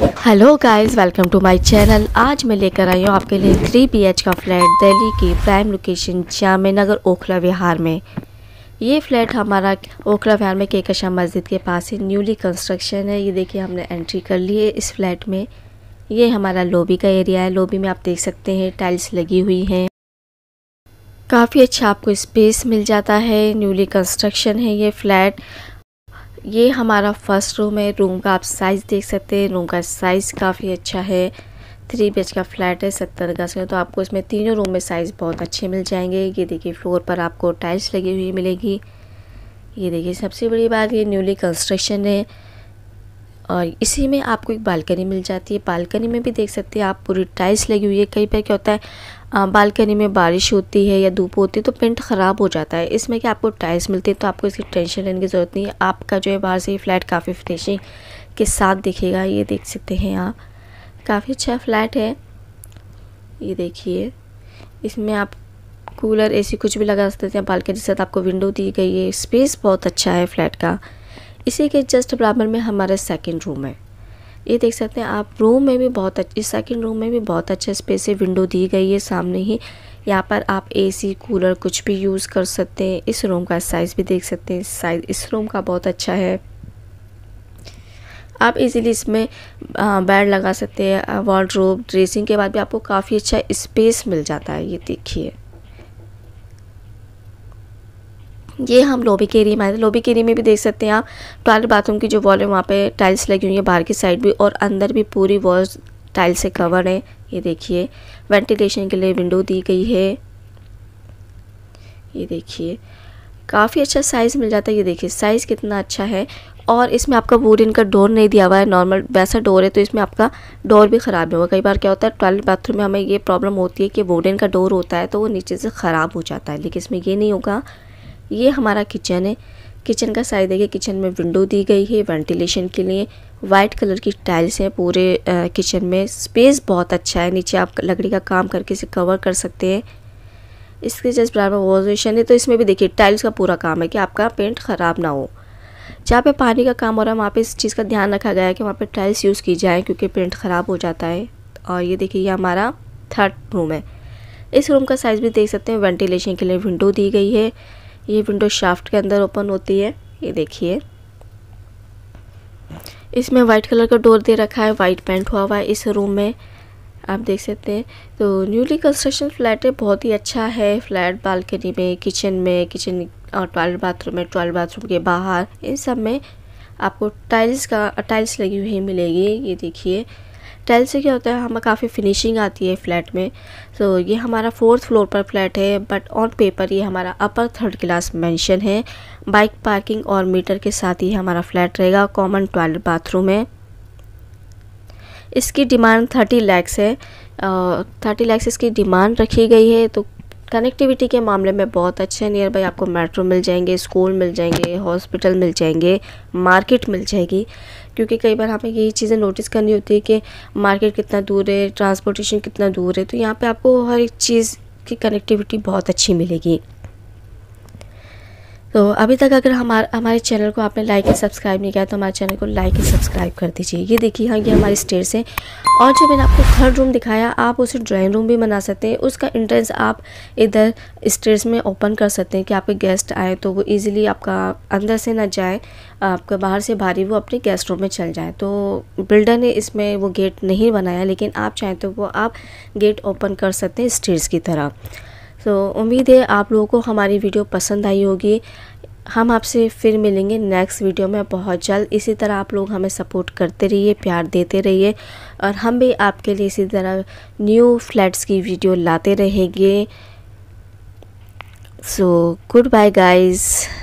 hello guys welcome to my channel आज मैं लेकर आई हूँ आपके लिए थ्री बी का फ्लैट दिल्ली की प्राइम लोकेशन जाम नगर ओखला विहार में ये फ्लैट हमारा ओखला विहार में केकशा मस्जिद के पास ही न्यूली कंस्ट्रक्शन है ये देखिए हमने एंट्री कर ली है इस फ्लैट में ये हमारा लॉबी का एरिया है लॉबी में आप देख सकते हैं टाइल्स लगी हुई हैं काफ़ी अच्छा आपको स्पेस मिल जाता है न्यूली कंस्ट्रक्शन है ये फ्लैट ये हमारा फर्स्ट रूम है रूम का आप साइज़ देख सकते हैं रूम का साइज़ काफ़ी अच्छा है थ्री बी का फ्लैट है सत्तर गज का तो आपको इसमें तीनों रूम में साइज़ बहुत अच्छे मिल जाएंगे ये देखिए फ्लोर पर आपको टाइल्स लगी हुई मिलेगी ये देखिए सबसे बड़ी बात ये न्यूली कंस्ट्रक्शन है और इसी में आपको एक बालकनी मिल जाती है बालकनी में भी देख सकते हैं आप पूरी टाइल्स लगी हुई है कई बार क्या होता है बालकनी में बारिश होती है या धूप होती है तो पेंट ख़राब हो जाता है इसमें कि आपको टाइल्स मिलती है तो आपको इसकी टेंशन लेने की ज़रूरत नहीं है आपका जो है बाहर से ये फ्लैट काफ़ी फिनिशिंग के साथ दिखेगा ये देख सकते हैं आप काफ़ी अच्छा फ्लैट है ये देखिए इसमें आप कूलर ए कुछ भी लगा सकते हैं बालकनी के साथ आपको विंडो दी गई है स्पेस बहुत अच्छा है फ्लैट का इसी के जस्ट बराबर में हमारा सेकेंड रूम है ये देख सकते हैं आप रूम में भी बहुत अच्छे इस सेकेंड रूम में भी बहुत अच्छा स्पेस है विंडो दी गई है सामने ही यहाँ पर आप एसी कूलर कुछ भी यूज़ कर सकते हैं इस रूम का साइज़ भी देख सकते हैं साइज़ इस रूम का बहुत अच्छा है आप इजीली इसमें बेड लगा सकते हैं वॉल ड्रेसिंग के बाद भी आपको काफ़ी अच्छा स्पेस मिल जाता है ये देखिए ये हम लोबी के एरिया में आए थे के एरिया में भी देख सकते हैं आप टॉयलेट बाथरूम की जो वॉल है वहाँ पे टाइल्स लगी हुई है बाहर की साइड भी और अंदर भी पूरी वॉल टाइल्स से कवर है ये देखिए वेंटिलेशन के लिए विंडो दी गई है ये देखिए काफ़ी अच्छा साइज़ मिल जाता है ये देखिए साइज़ कितना अच्छा है और इसमें आपका वुडन का डोर नहीं दिया हुआ है नॉर्मल वैसा डोर है तो इसमें आपका डोर भी ख़राब होगा कई बार क्या होता है टॉयलेट बाथरूम में हमें ये प्रॉब्लम होती है कि वुडन का डोर होता है तो वो नीचे से ख़राब हो जाता है लेकिन इसमें ये नहीं होगा ये हमारा किचन है किचन का साइज़ देखिए किचन में विंडो दी गई है वेंटिलेशन के लिए वाइट कलर की टाइल्स हैं पूरे किचन में स्पेस बहुत अच्छा है नीचे आप लकड़ी का काम करके इसे कवर कर सकते हैं इसके जस्ट बराबर वॉशेशन है तो इसमें भी देखिए टाइल्स का पूरा काम है कि आपका पेंट ख़राब ना हो जहाँ पे पानी का काम हो रहा है वहाँ पे इस चीज़ का ध्यान रखा गया है कि वहाँ पे टाइल्स यूज़ की जाए क्योंकि पेंट ख़राब हो जाता है और ये देखिए ये हमारा थर्ड रूम है इस रूम का साइज़ भी देख सकते हैं वेंटिलेशन के लिए विंडो दी गई है ये विंडो शाफ्ट के अंदर ओपन होती है ये देखिए इसमें वाइट कलर का डोर दे रखा है वाइट पेंट हुआ हुआ है इस रूम में आप देख सकते हैं तो न्यूली कंस्ट्रक्शन फ्लैट है बहुत ही अच्छा है फ्लैट बालकनी में किचन में किचन और टॉयलेट बाथरूम में टॉयलेट बाथरूम के बाहर इन सब में आपको टाइल्स का टाइल्स लगी हुई मिलेगी ये देखिए टाइल से क्या होता है हमें काफ़ी फिनिशिंग आती है फ्लैट में सो so, ये हमारा फोर्थ फ्लोर पर फ्लैट है बट ऑन पेपर ये हमारा अपर थर्ड क्लास मेंशन है बाइक पार्किंग और मीटर के साथ ही हमारा फ्लैट रहेगा कॉमन टॉयलेट बाथरूम है इसकी डिमांड थर्टी लैक्स है थर्टी लैक्स इसकी डिमांड रखी गई है तो कनेक्टिविटी के मामले में बहुत अच्छे नियर बाई आपको मेट्रो मिल जाएंगे स्कूल मिल जाएंगे हॉस्पिटल मिल जाएंगे मार्केट मिल जाएगी क्योंकि कई बार हमें यही चीज़ें नोटिस करनी होती है कि मार्केट कितना दूर है ट्रांसपोर्टेशन कितना दूर है तो यहाँ पे आपको हर एक चीज़ की कनेक्टिविटी बहुत अच्छी मिलेगी तो अभी तक अगर हमारे हमारे चैनल को आपने लाइक एंड सब्सक्राइब नहीं किया तो हमारे चैनल को लाइक एंड सब्सक्राइब कर दीजिए ये देखिए हाँ ये हमारी स्टेज है और जो मैंने आपको थर्ड रूम दिखाया आप उसे ड्राइंग रूम भी बना सकते हैं उसका इंट्रेंस आप इधर स्टेज में ओपन कर सकते हैं कि आपके गेस्ट आए तो वो ईजिली आपका अंदर से ना जाए आपका बाहर से भारी वो अपने गेस्ट रूम में चल जाए तो बिल्डर ने इसमें वो गेट नहीं बनाया लेकिन आप चाहें तो वो आप गेट ओपन कर सकते हैं स्टेज की तरह तो so, उम्मीद है आप लोगों को हमारी वीडियो पसंद आई होगी हम आपसे फिर मिलेंगे नेक्स्ट वीडियो में बहुत जल्द इसी तरह आप लोग हमें सपोर्ट करते रहिए प्यार देते रहिए और हम भी आपके लिए इसी तरह न्यू फ्लैट्स की वीडियो लाते रहेंगे सो गुड बाय गाइज़